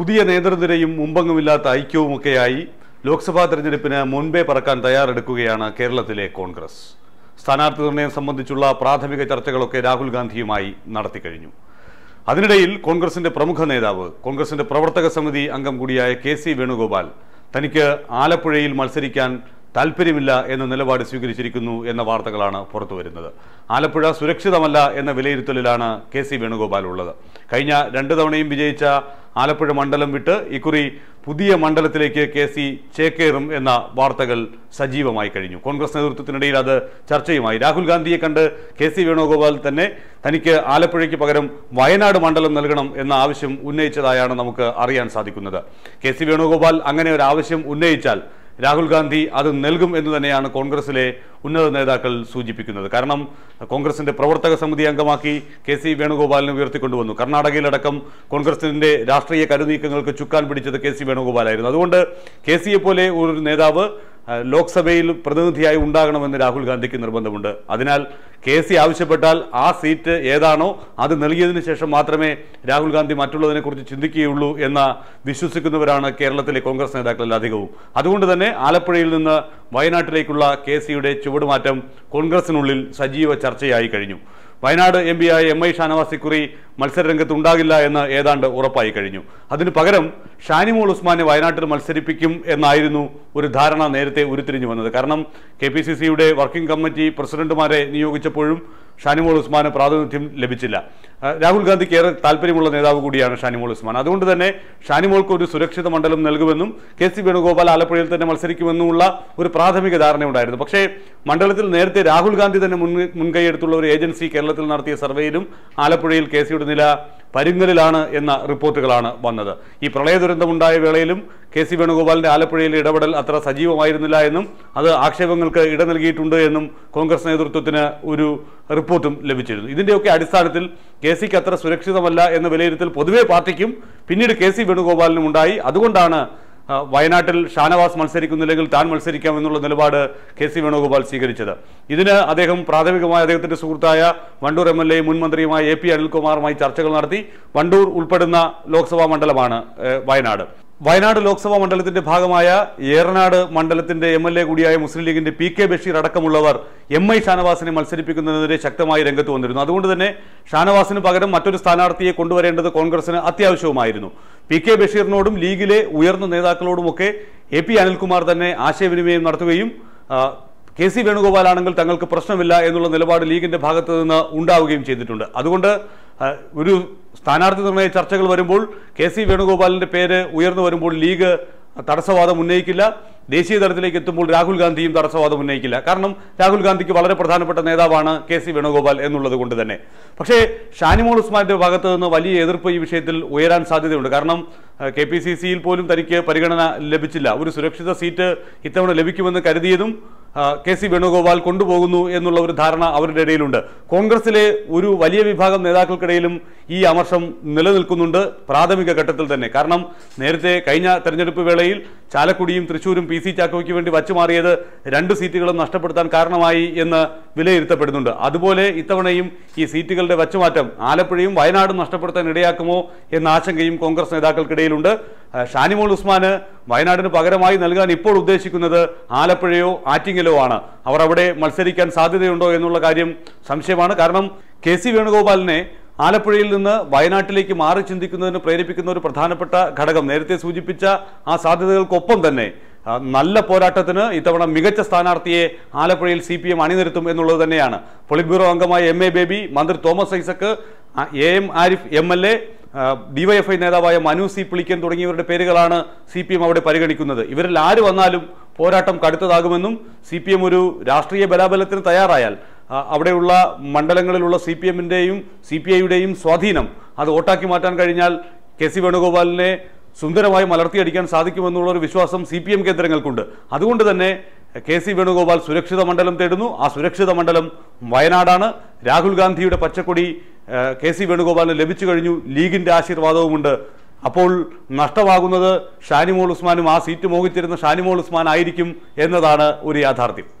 പുതിയ നേതൃനിരയും മുമ്പങ്ങുമില്ലാത്ത ഐക്യവുമൊക്കെയായി ലോക്സഭാ തെരഞ്ഞെടുപ്പിന് മുൻപേ പറക്കാൻ തയ്യാറെടുക്കുകയാണ് കേരളത്തിലെ കോൺഗ്രസ് സ്ഥാനാർത്ഥി നിർണയം സംബന്ധിച്ചുള്ള പ്രാഥമിക ചർച്ചകളൊക്കെ രാഹുൽ ഗാന്ധിയുമായി നടത്തിക്കഴിഞ്ഞു അതിനിടയിൽ കോൺഗ്രസിന്റെ പ്രമുഖ നേതാവ് കോൺഗ്രസിന്റെ പ്രവർത്തക സമിതി അംഗം കൂടിയായ കെ സി വേണുഗോപാൽ തനിക്ക് ആലപ്പുഴയിൽ മത്സരിക്കാൻ താല്പര്യമില്ല എന്ന നിലപാട് സ്വീകരിച്ചിരിക്കുന്നു എന്ന വാർത്തകളാണ് പുറത്തു വരുന്നത് ആലപ്പുഴ സുരക്ഷിതമല്ല എന്ന വിലയിരുത്തലിലാണ് കെ സി വേണുഗോപാൽ ഉള്ളത് കഴിഞ്ഞ രണ്ട് തവണയും വിജയിച്ച ആലപ്പുഴ മണ്ഡലം വിട്ട് ഇക്കുറി പുതിയ മണ്ഡലത്തിലേക്ക് കെ സി ചേക്കേറും എന്ന വാർത്തകൾ സജീവമായി കഴിഞ്ഞു കോൺഗ്രസ് നേതൃത്വത്തിനിടയിൽ അത് ചർച്ചയുമായി രാഹുൽ ഗാന്ധിയെ കണ്ട് കെ സി വേണുഗോപാൽ തന്നെ തനിക്ക് ആലപ്പുഴയ്ക്ക് പകരം വയനാട് മണ്ഡലം നൽകണം എന്ന ആവശ്യം ഉന്നയിച്ചതായാണ് നമുക്ക് അറിയാൻ സാധിക്കുന്നത് കെ സി വേണുഗോപാൽ അങ്ങനെ ഒരു ആവശ്യം ഉന്നയിച്ചാൽ രാഹുൽ ഗാന്ധി അത് നൽകും എന്ന് തന്നെയാണ് കോൺഗ്രസിലെ ഉന്നത നേതാക്കൾ സൂചിപ്പിക്കുന്നത് കാരണം കോൺഗ്രസിന്റെ പ്രവർത്തക സമിതി അംഗമാക്കി കെ സി വേണുഗോപാലിനെ ഉയർത്തിക്കൊണ്ടുവന്നു കർണാടകയിലടക്കം കോൺഗ്രസിന്റെ രാഷ്ട്രീയ കരുനീക്കങ്ങൾക്ക് ചുക്കാൻ പിടിച്ചത് കെ സി വേണുഗോപാലായിരുന്നു അതുകൊണ്ട് കെ സിയെ പോലെ ഒരു നേതാവ് ലോക്സഭയിൽ പ്രതിനിധിയായി ഉണ്ടാകണമെന്ന് രാഹുൽ ഗാന്ധിക്ക് നിർബന്ധമുണ്ട് അതിനാൽ കെ സി ആവശ്യപ്പെട്ടാൽ ആ സീറ്റ് ഏതാണോ അത് നൽകിയതിന് ശേഷം മാത്രമേ രാഹുൽ ഗാന്ധി മറ്റുള്ളതിനെക്കുറിച്ച് ചിന്തിക്കുകയുള്ളൂ എന്ന വിശ്വസിക്കുന്നവരാണ് കേരളത്തിലെ കോൺഗ്രസ് നേതാക്കളിൽ അധികവും അതുകൊണ്ട് തന്നെ ആലപ്പുഴയിൽ നിന്ന് വയനാട്ടിലേക്കുള്ള കെ സിയുടെ ചുവടുമാറ്റം കോൺഗ്രസിനുള്ളിൽ സജീവ ചർച്ചയായി കഴിഞ്ഞു വയനാട് എം പിയായ എം ഐ ഷാനവാസിക്കുറി ഇക്കുറി മത്സരരംഗത്തുണ്ടാകില്ല എന്ന് ഏതാണ്ട് ഉറപ്പായി കഴിഞ്ഞു അതിനു പകരം ഷാനിമോൾ ഉസ്മാനെ വയനാട്ടിൽ മത്സരിപ്പിക്കും എന്നായിരുന്നു ഒരു ധാരണ നേരത്തെ ഉരുത്തിരിഞ്ഞു വന്നത് കാരണം കെ പി സി സിയുടെ വർക്കിംഗ് കമ്മിറ്റി പ്രസിഡന്റുമാരെ നിയോഗിച്ചപ്പോഴും ഷാനിമോൾ ഉസ്മാന് പ്രാതിനിധ്യം ലഭിച്ചില്ല രാഹുൽ ഗാന്ധിക്ക് ഏറെ താല്പര്യമുള്ള നേതാവ് കൂടിയാണ് ഷാനിമോൾ ഉസ്മാൻ അതുകൊണ്ട് തന്നെ ഷാനിമോൾക്ക് ഒരു സുരക്ഷിത മണ്ഡലം നൽകുമെന്നും കെ സി വേണുഗോപാൽ ആലപ്പുഴയിൽ തന്നെ മത്സരിക്കുമെന്നുമുള്ള ഒരു പ്രാഥമിക ധാരണയുണ്ടായിരുന്നു പക്ഷേ മണ്ഡലത്തിൽ നേരത്തെ രാഹുൽ ഗാന്ധി തന്നെ മുൻ മുൻകൈയെടുത്തുള്ള ഒരു ഏജൻസി കേരളത്തിൽ നടത്തിയ സർവേയിലും ആലപ്പുഴയിൽ കെ സിയുടെ നില പരുങ്ങലിലാണ് എന്ന റിപ്പോർട്ടുകളാണ് വന്നത് ഈ പ്രളയ ദുരന്തമുണ്ടായ വേളയിലും കെ സി വേണുഗോപാലിന്റെ ആലപ്പുഴയിലെ ഇടപെടൽ അത്ര സജീവമായിരുന്നില്ല എന്നും അത് ആക്ഷേപങ്ങൾക്ക് ഇട നൽകിയിട്ടുണ്ട് എന്നും കോൺഗ്രസ് നേതൃത്വത്തിന് ഒരു റിപ്പോർട്ടും ലഭിച്ചിരുന്നു ഇതിന്റെയൊക്കെ അടിസ്ഥാനത്തിൽ കെ സിക്ക് അത്ര സുരക്ഷിതമല്ല എന്ന വിലയിരുത്തൽ പൊതുവെ പാർട്ടിക്കും പിന്നീട് കെ സി വേണുഗോപാലിനും ഉണ്ടായി അതുകൊണ്ടാണ് വയനാട്ടിൽ ഷാനവാസ് മത്സരിക്കുന്നില്ലെങ്കിൽ താൻ എന്നുള്ള നിലപാട് കെ സി വേണുഗോപാൽ സ്വീകരിച്ചത് ഇതിന് അദ്ദേഹം പ്രാഥമികമായി അദ്ദേഹത്തിന്റെ സുഹൃത്തായ വണ്ടൂർ എം എൽ എ മുൻ എ പി അനിൽകുമാറുമായി ചർച്ചകൾ നടത്തി വണ്ടൂർ ഉൾപ്പെടുന്ന ലോക്സഭാ മണ്ഡലമാണ് വയനാട് വയനാട് ലോക്സഭാ മണ്ഡലത്തിന്റെ ഭാഗമായ ഏറനാട് മണ്ഡലത്തിന്റെ എം എൽ എ കൂടിയായ മുസ്ലിം ലീഗിന്റെ പി കെ ബഷീർ അടക്കമുള്ളവർ എം ഐ ഷാനവാസിനെ മത്സരിപ്പിക്കുന്നതിനെതിരെ ശക്തമായി രംഗത്ത് വന്നിരുന്നു അതുകൊണ്ട് തന്നെ ഷാനവാസിന് പകരം മറ്റൊരു സ്ഥാനാർത്ഥിയെ കൊണ്ടുവരേണ്ടത് കോൺഗ്രസിന് അത്യാവശ്യവുമായിരുന്നു പി കെ ബഷീറിനോടും ലീഗിലെ ഉയർന്ന നേതാക്കളോടുമൊക്കെ എ പി അനിൽകുമാർ തന്നെ ആശയവിനിമയം നടത്തുകയും കെ സി വേണുഗോപാലാണെങ്കിൽ തങ്ങൾക്ക് പ്രശ്നമില്ല എന്നുള്ള നിലപാട് ലീഗിന്റെ ഭാഗത്തു നിന്ന് ഉണ്ടാവുകയും ചെയ്തിട്ടുണ്ട് അതുകൊണ്ട് ഒരു സ്ഥാനാർത്ഥി നിർണയ ചർച്ചകൾ വരുമ്പോൾ കെ സി വേണുഗോപാലിൻ്റെ പേര് ഉയർന്നു വരുമ്പോൾ ലീഗ് തടസ്സവാദം ഉന്നയിക്കില്ല ദേശീയ തലത്തിലേക്ക് എത്തുമ്പോൾ രാഹുൽ ഗാന്ധിയും തടസ്സവാദം ഉന്നയിക്കില്ല കാരണം രാഹുൽ ഗാന്ധിക്ക് വളരെ പ്രധാനപ്പെട്ട നേതാവാണ് കെ സി വേണുഗോപാൽ എന്നുള്ളത് കൊണ്ട് തന്നെ പക്ഷേ ഷാനിമോൾ ഉസ്മാന്റെ ഭാഗത്ത് നിന്ന് വലിയ എതിർപ്പ് ഈ വിഷയത്തിൽ ഉയരാൻ സാധ്യതയുണ്ട് കാരണം കെ പി സി സിയിൽ പോലും തനിക്ക് പരിഗണന ലഭിച്ചില്ല ഒരു സുരക്ഷിത സീറ്റ് ഇത്തവണ ലഭിക്കുമെന്ന് കരുതിയതും കെ സി വേണുഗോപാൽ കൊണ്ടുപോകുന്നു എന്നുള്ള ഒരു ധാരണ അവരുടെ ഇടയിലുണ്ട് കോൺഗ്രസിലെ ഒരു വലിയ വിഭാഗം നേതാക്കൾക്കിടയിലും ഈ അമർഷം നിലനിൽക്കുന്നുണ്ട് പ്രാഥമിക ഘട്ടത്തിൽ തന്നെ കാരണം നേരത്തെ കഴിഞ്ഞ തെരഞ്ഞെടുപ്പ് വേളയിൽ ചാലക്കുടിയും തൃശൂരും പി സി ചാക്കോയ്ക്ക് വേണ്ടി വച്ചുമാറിയത് രണ്ട് സീറ്റുകളും നഷ്ടപ്പെടുത്താൻ കാരണമായി എന്ന് വിലയിരുത്തപ്പെടുന്നുണ്ട് അതുപോലെ ഇത്തവണയും ഈ സീറ്റുകളുടെ വച്ചുമാറ്റം ആലപ്പുഴയും വയനാടും നഷ്ടപ്പെടുത്താൻ ഇടയാക്കുമോ എന്ന ആശങ്കയും കോൺഗ്രസ് നേതാക്കൾക്കിടയിലുണ്ട് ഷാനിമോൾ ഉസ്മാന് വയനാടിന് പകരമായി നൽകാൻ ഇപ്പോൾ ഉദ്ദേശിക്കുന്നത് ആലപ്പുഴയോ ആറ്റിങ്ങലോ ആണ് അവർ അവിടെ മത്സരിക്കാൻ സാധ്യതയുണ്ടോ എന്നുള്ള കാര്യം സംശയമാണ് കാരണം കെ സി വേണുഗോപാലിനെ ആലപ്പുഴയിൽ നിന്ന് വയനാട്ടിലേക്ക് മാറി ചിന്തിക്കുന്നതിന് പ്രേരിപ്പിക്കുന്ന ഒരു പ്രധാനപ്പെട്ട ഘടകം നേരത്തെ സൂചിപ്പിച്ച ആ സാധ്യതകൾക്കൊപ്പം തന്നെ നല്ല പോരാട്ടത്തിന് ഇത്തവണ മികച്ച സ്ഥാനാർത്ഥിയെ ആലപ്പുഴയിൽ സി പി എം അണിനിരത്തും എന്നുള്ളത് തന്നെയാണ് പൊളിറ്റ് ബ്യൂറോ അംഗമായ എം എ ബേബി മന്ത്രി Thomas Isaac A M Arif M L A DYFI നേതാവായ മനു സി പുളിക്കൻ തുടങ്ങിയവരുടെ പേരുകളാണ് സി പി എം അവിടെ പരിഗണിക്കുന്നത് ഇവരിൽ ആര് വന്നാലും പോരാട്ടം കടുത്തതാകുമെന്നും സി പി എം ഒരു രാഷ്ട്രീയ ബലാബലത്തിന് തയ്യാറായാൽ അവിടെയുള്ള മണ്ഡലങ്ങളിലുള്ള സി പി എമ്മിൻ്റെയും സി പി ഐയുടെയും സ്വാധീനം അത് വോട്ടാക്കി മാറ്റാൻ കഴിഞ്ഞാൽ കെ സി വേണുഗോപാലിനെ സുന്ദരമായി മലർത്തിയടിക്കാൻ സാധിക്കുമെന്നുള്ള ഒരു വിശ്വാസം സി പി എം കേന്ദ്രങ്ങൾക്കുണ്ട് അതുകൊണ്ട് തന്നെ കെ സി വേണുഗോപാൽ സുരക്ഷിത മണ്ഡലം തേടുന്നു ആ സുരക്ഷിത മണ്ഡലം വയനാടാണ് രാഹുൽ ഗാന്ധിയുടെ പച്ചക്കൊടി കെ സി വേണുഗോപാലിന് ലഭിച്ചു കഴിഞ്ഞു ലീഗിൻ്റെ ആശീർവാദവുമുണ്ട് അപ്പോൾ നഷ്ടമാകുന്നത് ഷാനിമോൾ ഉസ്മാനും ആ സീറ്റ് മോഹിച്ചിരുന്ന ഷാനിമോൾ ഉസ്മാൻ ആയിരിക്കും എന്നതാണ് ഒരു യാഥാർത്ഥ്യം